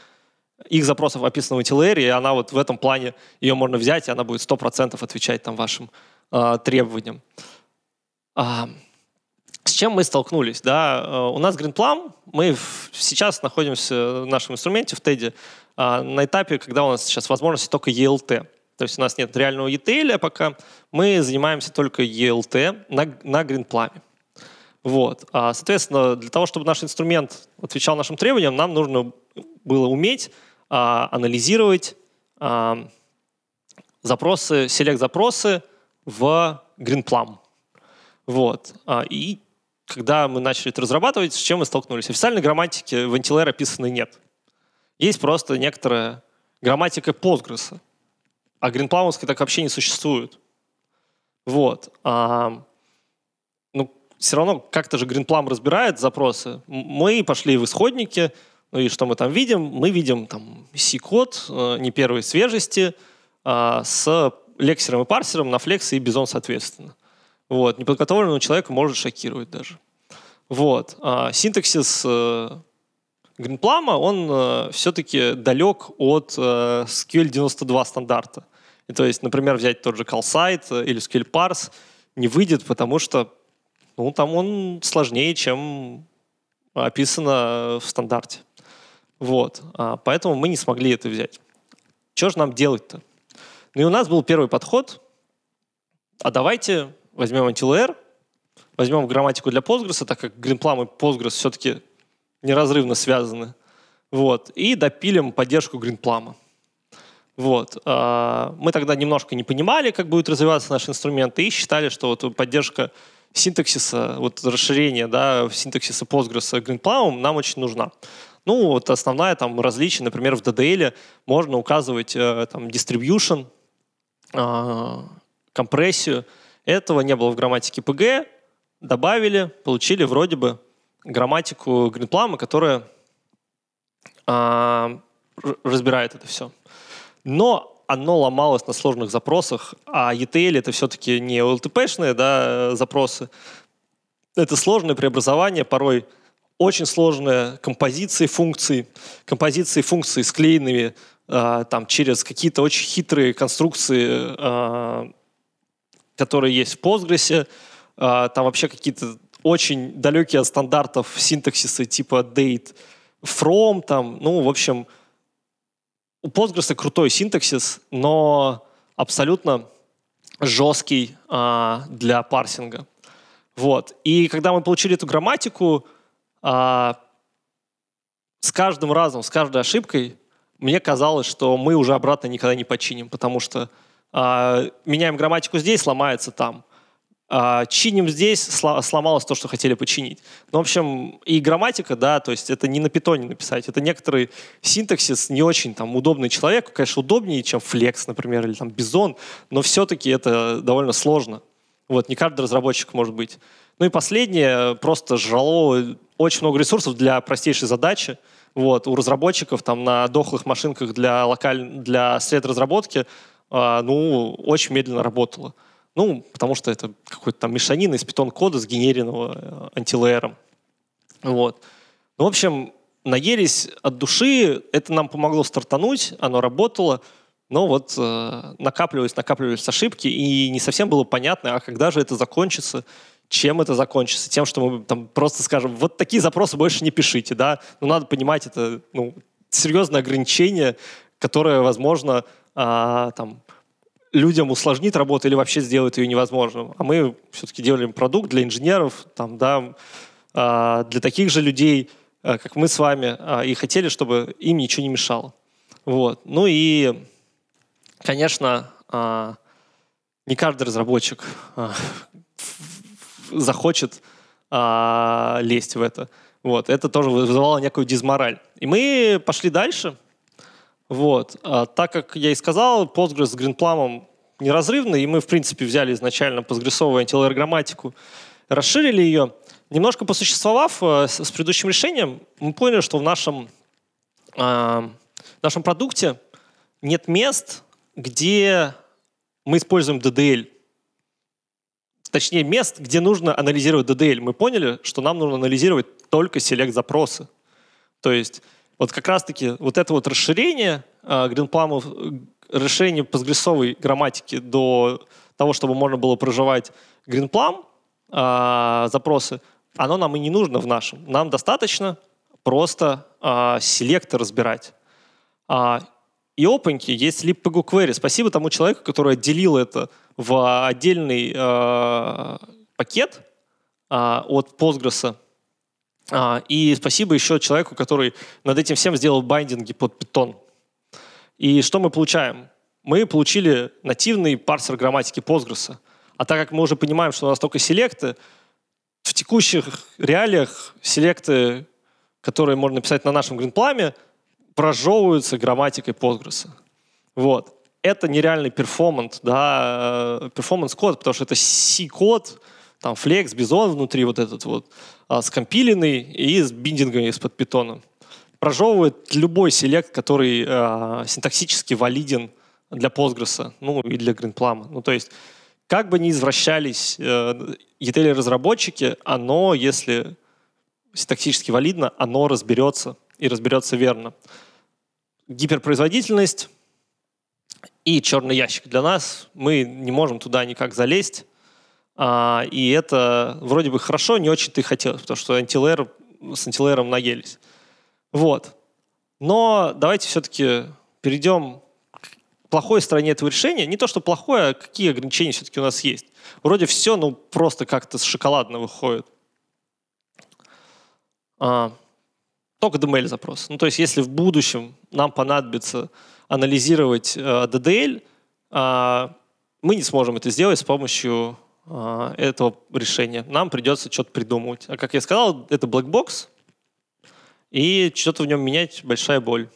их запросов описана в TLR, и она вот в этом плане, ее можно взять, и она будет 100% отвечать там вашим э, требованиям. А, с чем мы столкнулись? Да? А, у нас Greenplum, мы в, сейчас находимся в нашем инструменте, в TED, э, на этапе, когда у нас сейчас возможности только ELT. То есть у нас нет реального ETL пока. Мы занимаемся только ELT на, на гринплане. Вот. А, соответственно, для того, чтобы наш инструмент отвечал нашим требованиям, нам нужно было уметь а, анализировать а, запросы, селект-запросы в Гринплам. Вот. А, и когда мы начали это разрабатывать, с чем мы столкнулись? Официальной грамматики в NTLR описанной нет. Есть просто некоторая грамматика Postgres, а гринплавовской так вообще не существует. Вот. А, ну, все равно как-то же Гринплам разбирает запросы. Мы пошли в исходники, ну и что мы там видим? Мы видим там C-код э, не первой свежести э, с лексером и парсером на флекс и бизон соответственно. Вот. Неподготовленного человека может шокировать даже. Вот. А синтаксис э, Гринплама, он э, все-таки далек от э, SQL 92 стандарта. И то есть, например, взять тот же CallSight э, или ScaleParse не выйдет, потому что ну, там он сложнее, чем описано в стандарте. Вот. А поэтому мы не смогли это взять. Что же нам делать-то? Ну и у нас был первый подход. А давайте возьмем антилэр, возьмем грамматику для Postgres, так как Greenplum и Postgres все-таки неразрывно связаны. Вот. И допилим поддержку Greenplum. Вот. А, мы тогда немножко не понимали, как будут развиваться наши инструменты, и считали, что вот поддержка синтаксиса, вот расширение да, синтаксиса Postgres Greenplum нам очень нужна. Ну, вот основная там различие, например, в DDL можно указывать э, там distribution, а, компрессию. Этого не было в грамматике PG. Добавили, получили вроде бы грамматику Greenplum, которая а, разбирает это все но оно ломалось на сложных запросах, а ETL это все-таки не LTP-шные да, э, запросы. Это сложное преобразование, порой очень сложные композиции функций, композиции функций склеенными э, там, через какие-то очень хитрые конструкции, э, которые есть в Postgres. Э, там вообще какие-то очень далекие от стандартов синтаксисы типа date, from, там, ну, в общем, э, у Postgres крутой синтаксис, но абсолютно жесткий а, для парсинга. Вот. И когда мы получили эту грамматику, а, с каждым разом, с каждой ошибкой, мне казалось, что мы уже обратно никогда не починим, потому что а, меняем грамматику здесь, сломается там. А, чиним здесь, сломалось то, что хотели починить. Ну, в общем, и грамматика, да, то есть это не на питоне написать, это некоторый синтаксис, не очень там удобный человеку, конечно, удобнее, чем флекс, например, или там бизон, но все-таки это довольно сложно. Вот, не каждый разработчик может быть. Ну и последнее, просто жрало очень много ресурсов для простейшей задачи. Вот, у разработчиков там на дохлых машинках для, локаль... для сред разработки, э, а, ну, очень медленно работало. Ну, потому что это какой-то там мешанина из питон-кода, сгенерированного э, антилеером. Вот. Ну, в общем, наелись от души, это нам помогло стартануть, оно работало, но вот э, накапливались, накапливались ошибки, и не совсем было понятно, а когда же это закончится, чем это закончится, тем, что мы там просто скажем, вот такие запросы больше не пишите, да, ну надо понимать, это ну, серьезное ограничение, которое, возможно, э, там людям усложнит работу или вообще сделает ее невозможным. А мы все-таки делаем продукт для инженеров, там, да, а, для таких же людей, а, как мы с вами, а, и хотели, чтобы им ничего не мешало. Вот. Ну и, конечно, не каждый разработчик захочет лезть в это. Вот. Это тоже вызывало некую дизмораль. И мы пошли дальше вот. А, так как я и сказал, Postgres с Greenplum неразрывны, и мы, в принципе, взяли изначально Postgres антилайер грамматику, расширили ее. Немножко посуществовав э, с предыдущим решением, мы поняли, что в нашем, э, нашем продукте нет мест, где мы используем DDL. Точнее, мест, где нужно анализировать DDL. Мы поняли, что нам нужно анализировать только селект-запросы. То есть вот как раз-таки вот это вот расширение а, э, гринпламов, расширение постгрессовой грамматики до того, чтобы можно было проживать гринплам а, запросы, оно нам и не нужно в нашем. Нам достаточно просто а, селектор разбирать. и опаньки, есть лип query. Спасибо тому человеку, который отделил это в отдельный пакет от Postgres. А, и спасибо еще человеку, который над этим всем сделал байдинги под Python. И что мы получаем? Мы получили нативный парсер грамматики Postgres. А так как мы уже понимаем, что у нас только селекты, в текущих реалиях селекты, которые можно написать на нашем гринпламе, прожевываются грамматикой Postgres. Вот. Это нереальный перформанс, да, э, перформанс-код, потому что это C-код, там флекс, бизон внутри вот этот вот, а, скомпиленный и с биндингами из-под питона. Прожевывает любой селект, который а, синтаксически валиден для Postgres, ну и для Greenplum. Ну то есть как бы ни извращались э, ETL-разработчики, оно, если синтаксически валидно, оно разберется и разберется верно. Гиперпроизводительность и черный ящик для нас. Мы не можем туда никак залезть. А, и это вроде бы хорошо, не очень ты хотел, потому что антилейер, с антилейером наелись. Вот. Но давайте все-таки перейдем к плохой стороне этого решения. Не то, что плохое, а какие ограничения все-таки у нас есть. Вроде все, ну, просто как-то шоколадно выходит. А, только DML эм запрос. Ну, то есть, если в будущем нам понадобится анализировать э, DDL, э, эм а, мы не сможем это сделать с помощью а, этого решения. Нам придется что-то придумывать. А как я сказал, это блэкбокс и что-то в нем менять большая боль.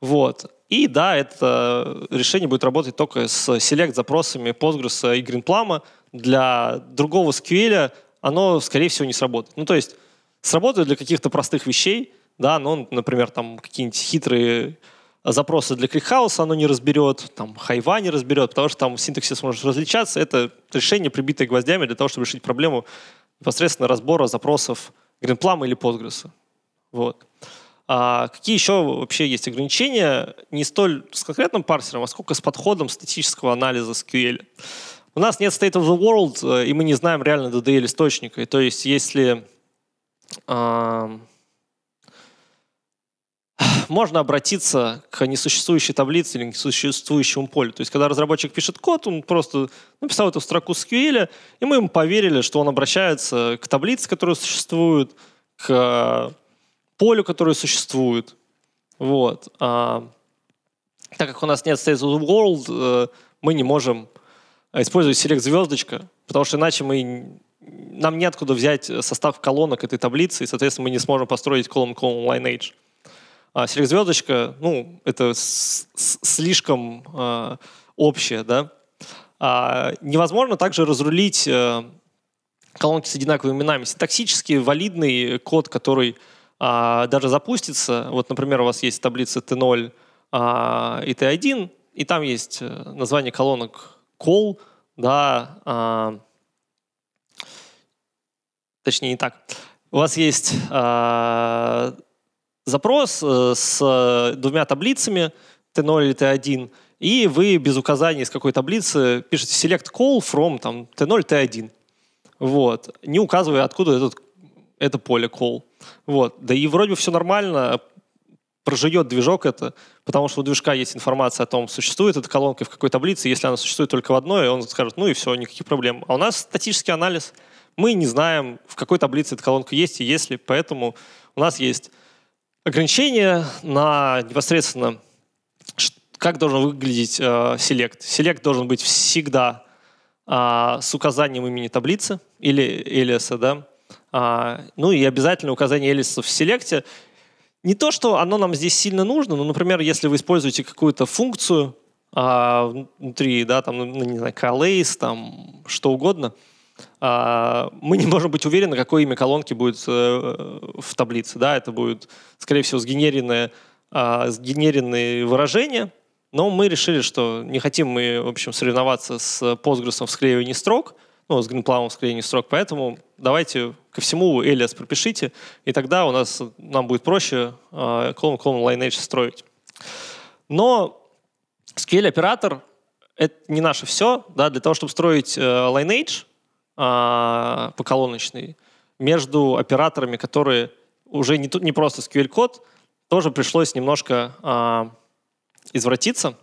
Вот. И да, это решение будет работать только с select-запросами Postgres и Greenplum. Для другого SQL оно, скорее всего, не сработает. Ну, то есть сработает для каких-то простых вещей, да, Но, ну, например, там какие-нибудь хитрые запросы для кликхауса оно не разберет, там хайва не разберет, потому что там синтаксис может различаться. Это решение, прибитое гвоздями для того, чтобы решить проблему непосредственно разбора запросов Гринплама или Postgres. Вот. А какие еще вообще есть ограничения не столь с конкретным парсером, а сколько с подходом статического анализа SQL? У нас нет state of the world, э, и мы не знаем реально DDL источника. И то есть если можно обратиться к несуществующей таблице или к несуществующему полю. То есть, когда разработчик пишет код, он просто написал эту строку SQL, и мы ему поверили, что он обращается к таблице, которая существует, к э, полю, которое существует. Вот. А, так как у нас нет States of the World, э, мы не можем использовать Select звездочка, потому что иначе мы нам неоткуда взять состав колонок этой таблицы, и, соответственно, мы не сможем построить колонку column age. А сверхзвездочка, ну, это слишком э, общее, да. А невозможно также разрулить э, колонки с одинаковыми именами. Синтаксически валидный код, который э, даже запустится, вот, например, у вас есть таблица T0 э, а, и T1, и там есть э, название колонок call, да, э, точнее не так. У вас есть э, запрос э, с э, двумя таблицами T0 или T1, и вы без указания из какой таблицы пишете select call from там, T0, T1. Вот. Не указывая, откуда этот, это поле call. Вот. Да и вроде бы все нормально, проживет движок это, потому что у движка есть информация о том, существует эта колонка в какой таблице, если она существует только в одной, он скажет, ну и все, никаких проблем. А у нас статический анализ, мы не знаем, в какой таблице эта колонка есть и если, поэтому у нас есть ограничение на непосредственно как должен выглядеть э, селект. Селект должен быть всегда э, с указанием имени таблицы или элиса, да. А, ну и обязательно указание элиса в селекте. Не то, что оно нам здесь сильно нужно, но, например, если вы используете какую-то функцию а, внутри, да, там, ну, ну, не знаю, callAce, там, что угодно – а, мы не можем быть уверены, какое имя колонки будет э, в таблице. Да? Это будет, скорее всего, сгенеренное, а, сгенеренное выражение. но мы решили, что не хотим мы, в общем, соревноваться с Postgres в склеивании строк, ну, с Greenplum в склеивании строк, поэтому давайте ко всему Элиас, пропишите, и тогда у нас, нам будет проще а, колонку, колонку lineage строить. Но SQL-оператор — это не наше все. Да? Для того, чтобы строить э, lineage, а, по колоночной между операторами, которые уже не, не просто SQL-код, тоже пришлось немножко э, извратиться.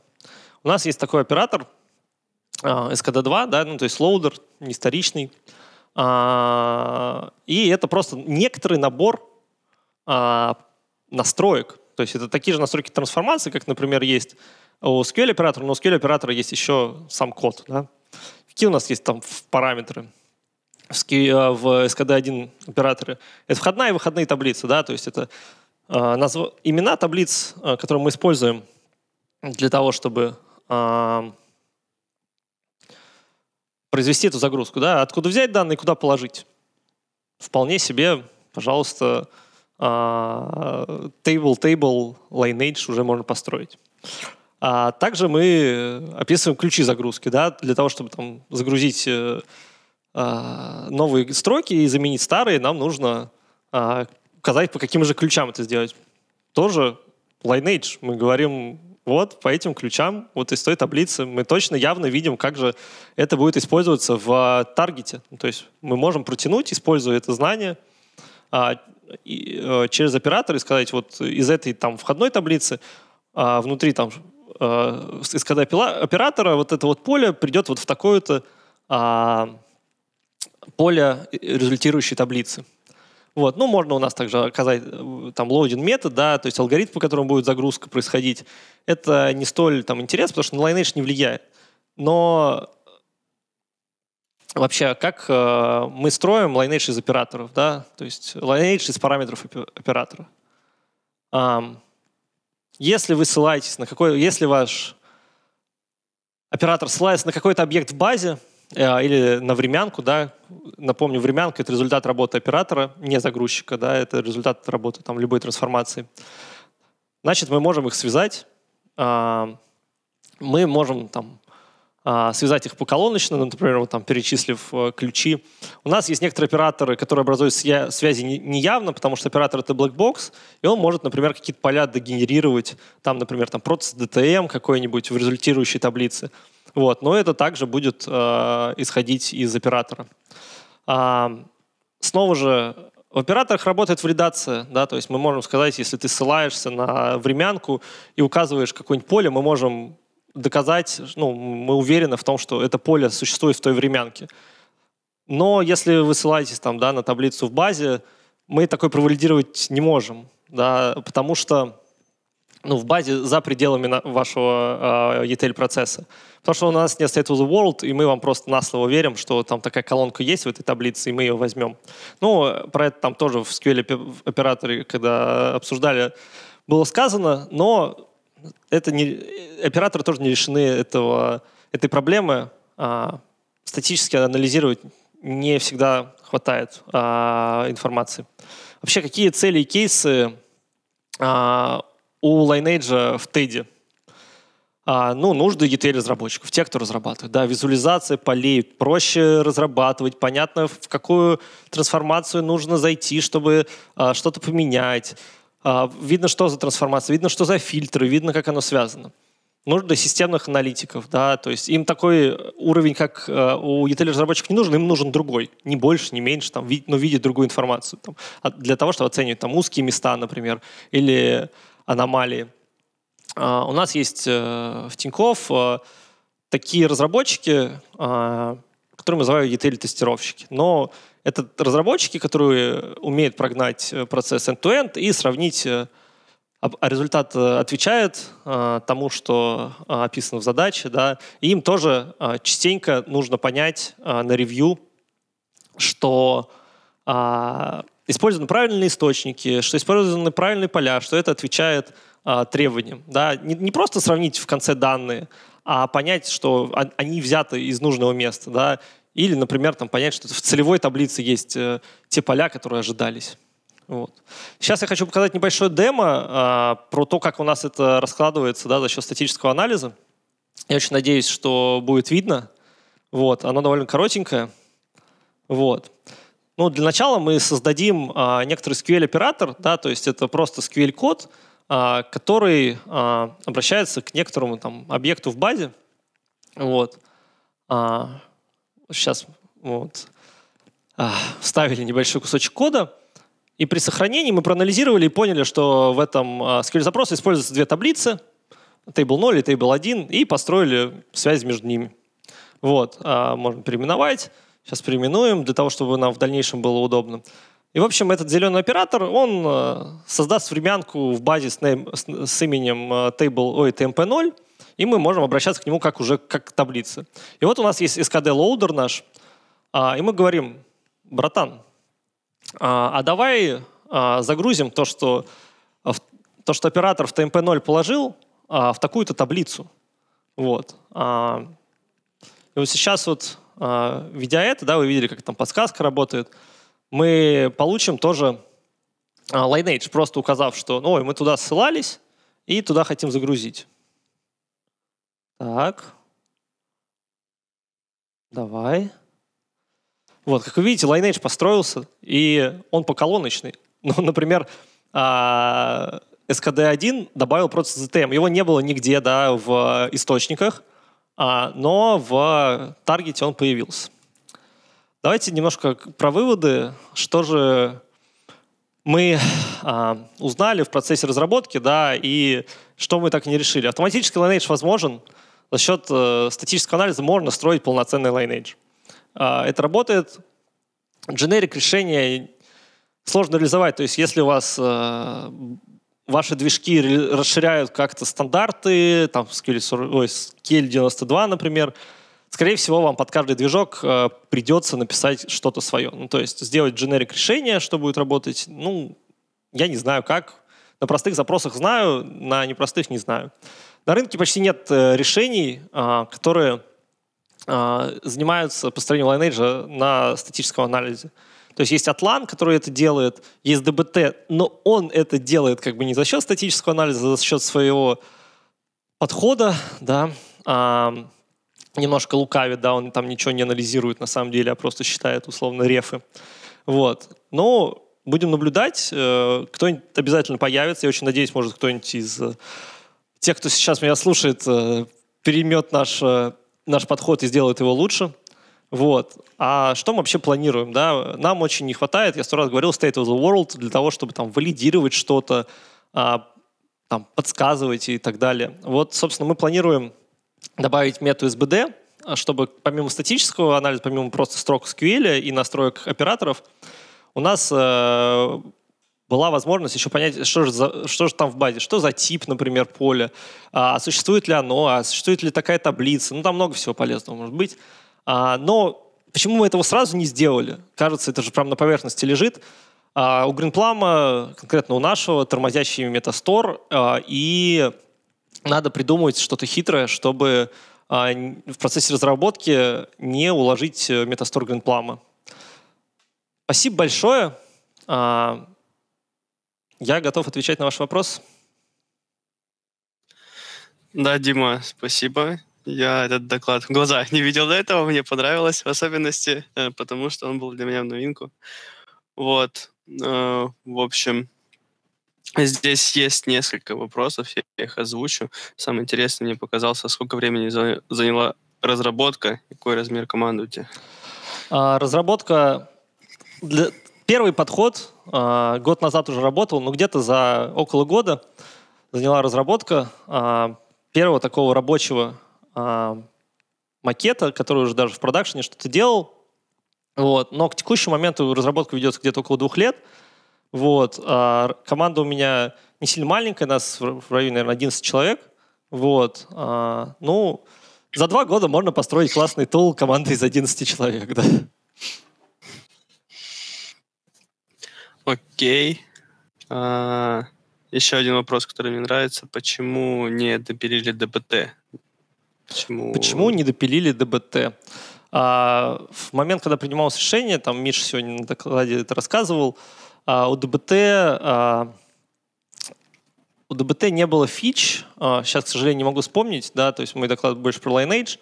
У нас есть такой оператор э, а, SKD2, да, ну, то есть лоудер, не вторичный. и это просто некоторый набор э, настроек. То есть это такие же настройки трансформации, как, например, есть у SQL-оператора, но у SQL-оператора есть еще сам код. Да? Какие у нас есть там параметры? в СКД э, 1 операторы. Это входная и выходные таблицы, да, то есть это э, назв... имена таблиц, э, которые мы используем для того, чтобы э, произвести эту загрузку, да, откуда взять данные, куда положить. Вполне себе, пожалуйста, э, table, table, lineage уже можно построить. А также мы э, описываем ключи загрузки, да, для того, чтобы там загрузить э, а, новые строки и заменить старые, нам нужно а, указать, по каким же ключам это сделать. Тоже Lineage. Мы говорим, вот по этим ключам, вот из той таблицы, мы точно явно видим, как же это будет использоваться в таргете. Ну, то есть мы можем протянуть, используя это знание, а, э, через оператор и сказать, вот из этой там входной таблицы внутри там э, из когда оператора вот это вот поле придет вот в такое-то поле э, результирующей таблицы. Вот. Ну, можно у нас также оказать э, там loading метод, да, то есть алгоритм, по которому будет загрузка происходить. Это не столь там интересно, потому что на Lineage не влияет. Но вообще, как э, мы строим Lineage из операторов, да, то есть Lineage из параметров оператора. Um, если вы ссылаетесь на какой, если ваш оператор ссылается на какой-то объект в базе, Э, или на времянку, да, напомню, времянка — это результат работы оператора, не загрузчика, да, это результат работы там, любой трансформации. Значит, мы можем их связать, а, мы можем там, а, связать их по колоночно, например, вот, там, перечислив э, ключи. У нас есть некоторые операторы, которые образуют связи неявно, потому что оператор — это black box, и он может, например, какие-то поля дегенерировать, там, например, там, процесс DTM какой-нибудь в результирующей таблице — вот, но это также будет э, исходить из оператора. А, снова же, в операторах работает валидация, да, то есть мы можем сказать, если ты ссылаешься на времянку и указываешь какое-нибудь поле, мы можем доказать, ну, мы уверены в том, что это поле существует в той времянке. Но если вы ссылаетесь там, да, на таблицу в базе, мы такой провалидировать не можем, да, потому что ну, в базе за пределами вашего э, а, ETL-процесса. Потому что у нас нет State of the World, и мы вам просто на слово верим, что там такая колонка есть в этой таблице, и мы ее возьмем. Ну, про это там тоже в SQL операторе, когда обсуждали, было сказано, но это не, операторы тоже не лишены этого, этой проблемы. А, статически анализировать не всегда хватает а, информации. Вообще, какие цели и кейсы а, у Lineage в Теди, А, ну, нужды ETL разработчиков, те, кто разрабатывает. Да, визуализация полей проще разрабатывать, понятно, в какую трансформацию нужно зайти, чтобы а, что-то поменять. А, видно, что за трансформация, видно, что за фильтры, видно, как оно связано. Нужды системных аналитиков, да, то есть им такой уровень, как э, у ETL разработчиков не нужен, им нужен другой, не больше, не меньше, там, вид, но видеть другую информацию там, а, для того, чтобы оценивать там узкие места, например, или аномалии. А, у нас есть э, в Тиньков э, такие разработчики, а, которые мы называем детейль-тестировщики. Но это разработчики, которые умеют прогнать э, процесс end-to-end -end и сравнить, а результат отвечает тому, что описано в задаче. Да? И им тоже частенько нужно понять на ревью, что а, использованы правильные источники, что использованы правильные поля, что это отвечает э, требованиям. Да? Не, не просто сравнить в конце данные, а понять, что они взяты из нужного места. Да? Или, например, там, понять, что в целевой таблице есть э, те поля, которые ожидались. Вот. Сейчас я хочу показать небольшое демо э, про то, как у нас это раскладывается да, за счет статического анализа. Я очень надеюсь, что будет видно. Вот. Оно довольно коротенькое. Вот. Ну, для начала мы создадим а, некоторый SQL-оператор, да, то есть это просто SQL-код, а, который а, обращается к некоторому там объекту в базе. Вот. А, сейчас вот, а, вставили небольшой кусочек кода. И при сохранении мы проанализировали и поняли, что в этом а, SQL-запросе используются две таблицы, Table 0 и Table 1, и построили связь между ними. Вот, а, можно переименовать. Сейчас переименуем, для того, чтобы нам в дальнейшем было удобно. И, в общем, этот зеленый оператор, он э, создаст времянку в базе с, name, с именем э, table, ой, tmp0, и мы можем обращаться к нему как уже как к таблице. И вот у нас есть SKD-лоудер наш, а, и мы говорим, братан, а, а давай а, загрузим то, что, то, что оператор в tmp0 положил, в такую-то таблицу. Вот. И вот сейчас вот а, Ведя это, да, вы видели, как там подсказка работает, мы получим тоже а, Lineage, просто указав, что ну, ой, мы туда ссылались и туда хотим загрузить. Так. Давай. Вот, как вы видите, Lineage построился, и он поколоночный. Ну, например, а, SKD-1 добавил просто ZTM. Его не было нигде, да, в источниках — а, но в таргете он появился. Давайте немножко про выводы. Что же мы а, узнали в процессе разработки, да, и что мы так и не решили. Автоматический лайнейдж возможен. За счет э, статического анализа можно строить полноценный лайнейдж. это работает. Дженерик решения сложно реализовать. То есть если у вас э, ваши движки расширяют как-то стандарты, там SQL, 92, например, скорее всего, вам под каждый движок э, придется написать что-то свое. Ну, то есть сделать generic решения, что будет работать, ну, я не знаю как. На простых запросах знаю, на непростых не знаю. На рынке почти нет э, решений, э, которые а, занимаются построением лайнейджа на статическом анализе. То есть есть Атлан, который это делает, есть ДБТ, но он это делает как бы не за счет статического анализа, а за счет своего подхода, да, а, немножко лукавит, да, он там ничего не анализирует на самом деле, а просто считает условно рефы. Вот. Но будем наблюдать. Э, кто-нибудь обязательно появится. Я очень надеюсь, может, кто-нибудь из э, тех, кто сейчас меня слушает, э, переймет наш, наш подход и сделает его лучше. Вот. А что мы вообще планируем? Да? Нам очень не хватает, я сто раз говорил, state of the world для того, чтобы там валидировать что-то, а, там, подсказывать и так далее. Вот, собственно, мы планируем добавить мету SBD, чтобы помимо статического анализа, помимо просто строк SQL и настроек операторов, у нас э, была возможность еще понять, что же, за, что же там в базе, что за тип, например, поля, а существует ли оно, а существует ли такая таблица, ну там много всего полезного может быть. А, но почему мы этого сразу не сделали? Кажется, это же прямо на поверхности лежит. А, у Гринплама, конкретно у нашего, тормозящий метастор, а, и надо придумывать что-то хитрое, чтобы а, в процессе разработки не уложить э, метастор Гринплама. Спасибо большое. А, я готов отвечать на ваш вопрос. Да, Дима, спасибо. Я этот доклад в глазах не видел до этого, мне понравилось в особенности, э, потому что он был для меня в новинку. Вот, э, в общем, здесь есть несколько вопросов, я их озвучу. самое интересное мне показалось сколько времени заняла разработка, какой размер команды у тебя? А, разработка... Для... Первый подход, а, год назад уже работал, но ну, где-то за около года заняла разработка а, первого такого рабочего а, макета, который уже даже в продакшене что-то делал. Вот. Но к текущему моменту разработка ведется где-то около двух лет. Вот. А команда у меня не сильно маленькая, нас в районе, наверное, 11 человек. Вот. А, ну, за два года можно построить классный тул команды из 11 человек, да. Окей. Okay. А, uh, еще один вопрос, который мне нравится. Почему не доберили ДБТ? Почему? Почему не допилили ДБТ? А, в момент, когда принималось решение, там Миша сегодня на докладе это рассказывал, а, у ДБТ а, у ДБТ не было фич, а, сейчас, к сожалению, не могу вспомнить, да, то есть мой доклад больше про Lineage,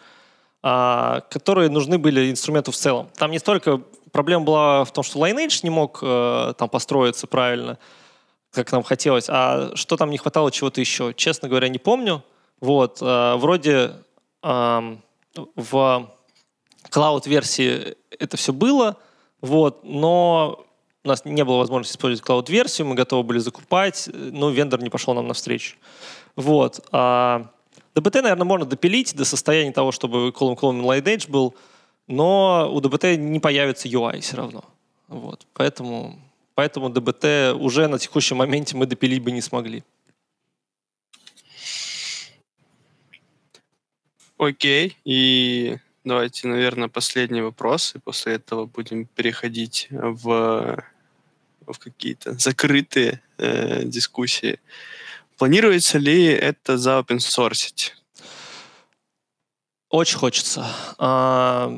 а, которые нужны были инструменту в целом. Там не столько проблема была в том, что Lineage не мог а, там построиться правильно, как нам хотелось, а что там не хватало чего-то еще. Честно говоря, не помню. Вот, э, вроде в клауд-версии это все было, вот, но у нас не было возможности использовать клауд-версию, мы готовы были закупать, но вендор не пошел нам навстречу. Вот. А ДБТ, наверное, можно допилить до состояния того, чтобы column column light edge был, но у ДБТ не появится UI все равно. Вот. Поэтому, поэтому ДБТ уже на текущем моменте мы допилить бы не смогли. Окей, и давайте, наверное, последний вопрос, и после этого будем переходить в, в какие-то закрытые э, дискуссии. Планируется ли это заопенсорсить? Очень хочется. А,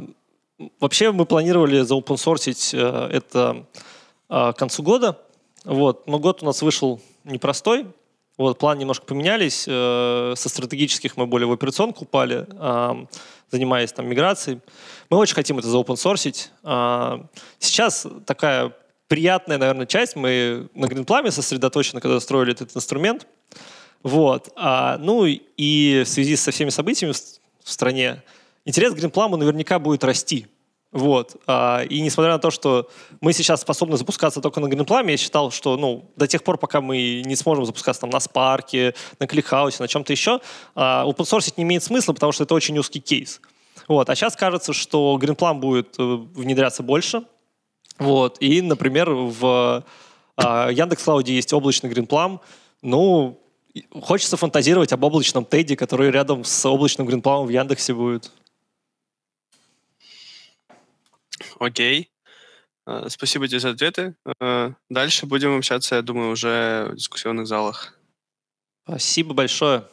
вообще мы планировали заопенсорсить э, это а, к концу года. Вот. Но год у нас вышел непростой. Вот, план немножко поменялись. Э, со стратегических мы более в операционку упали, занимаясь там миграцией. Мы очень хотим это заопенсорсить. А, сейчас такая приятная, наверное, часть. Мы на Гринпламе сосредоточены, когда строили этот инструмент. Вот. А, ну и в связи со всеми событиями в стране интерес к Гринпламу наверняка будет расти. Вот. А, и несмотря на то, что мы сейчас способны запускаться только на гринпламе, я считал, что ну, до тех пор, пока мы не сможем запускаться там, на спарке, на кликхаусе, на чем-то еще, опенсорсить не имеет смысла, потому что это очень узкий кейс. Вот. А сейчас кажется, что гринплам будет э, внедряться больше. Вот. И, например, в а, Яндекс есть облачный гринплам. Ну, хочется фантазировать об облачном Теди, который рядом с облачным гринпланом в Яндексе будет. окей. Э, спасибо тебе за ответы. Э, дальше будем общаться, я думаю, уже в дискуссионных залах. Спасибо большое.